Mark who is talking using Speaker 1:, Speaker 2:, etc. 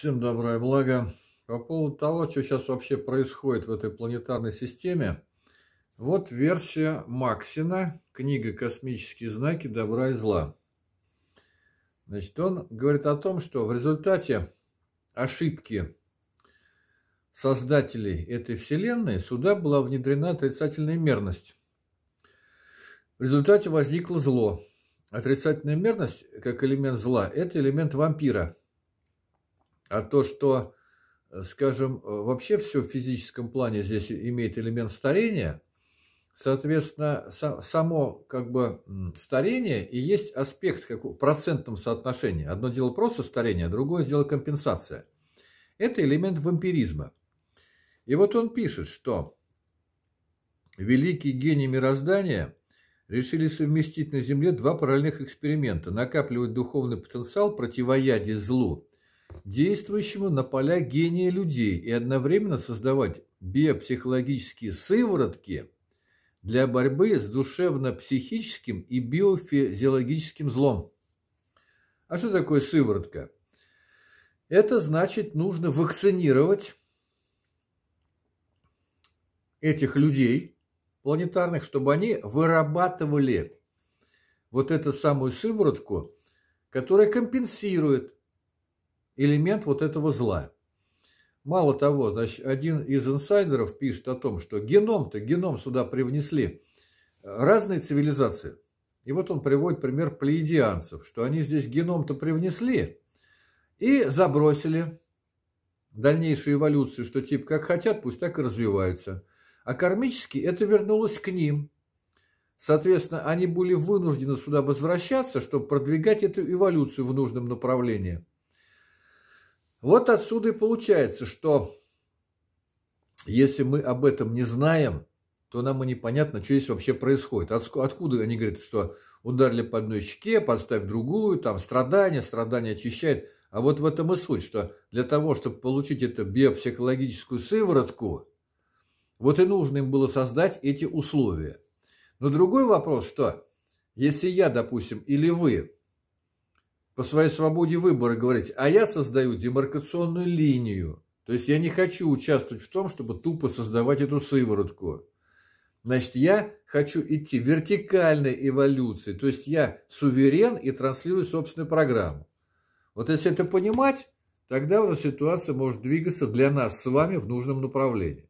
Speaker 1: Всем добра и блага. По поводу того, что сейчас вообще происходит в этой планетарной системе, вот версия Максина, книга «Космические знаки добра и зла». Значит, он говорит о том, что в результате ошибки создателей этой вселенной сюда была внедрена отрицательная мерность. В результате возникло зло. Отрицательная мерность, как элемент зла, это элемент вампира – а то, что, э, скажем, э, вообще все в физическом плане здесь имеет элемент старения, соответственно, само как бы старение и есть аспект как в процентном соотношении. Одно дело просто старение, а другое дело компенсация. Это элемент вампиризма. И вот он пишет, что великие гении мироздания решили совместить на Земле два параллельных эксперимента – накапливать духовный потенциал противоядия злу действующему на поля гения людей и одновременно создавать биопсихологические сыворотки для борьбы с душевно-психическим и биофизиологическим злом. А что такое сыворотка? Это значит, нужно вакцинировать этих людей планетарных, чтобы они вырабатывали вот эту самую сыворотку, которая компенсирует элемент вот этого зла. Мало того, значит, один из инсайдеров пишет о том, что геном-то, геном сюда привнесли э, разные цивилизации. И вот он приводит пример плеядианцев, что они здесь геном-то привнесли и забросили дальнейшую эволюцию, что типа как хотят, пусть так и развиваются. А кармически это вернулось к ним. Соответственно, они были вынуждены сюда возвращаться, чтобы продвигать эту эволюцию в нужном направлении. Вот отсюда и получается, что если мы об этом не знаем, то нам и непонятно, что здесь вообще происходит. Откуда они говорят, что ударили по одной щеке, подставь другую, там страдания, страдания очищает. А вот в этом и суть, что для того, чтобы получить эту биопсихологическую сыворотку, вот и нужно им было создать эти условия. Но другой вопрос, что если я, допустим, или вы по своей свободе выбора говорить, а я создаю демаркационную линию. То есть я не хочу участвовать в том, чтобы тупо создавать эту сыворотку. Значит, я хочу идти вертикальной эволюции, то есть я суверен и транслирую собственную программу. Вот если это понимать, тогда уже ситуация может двигаться для нас с вами в нужном направлении.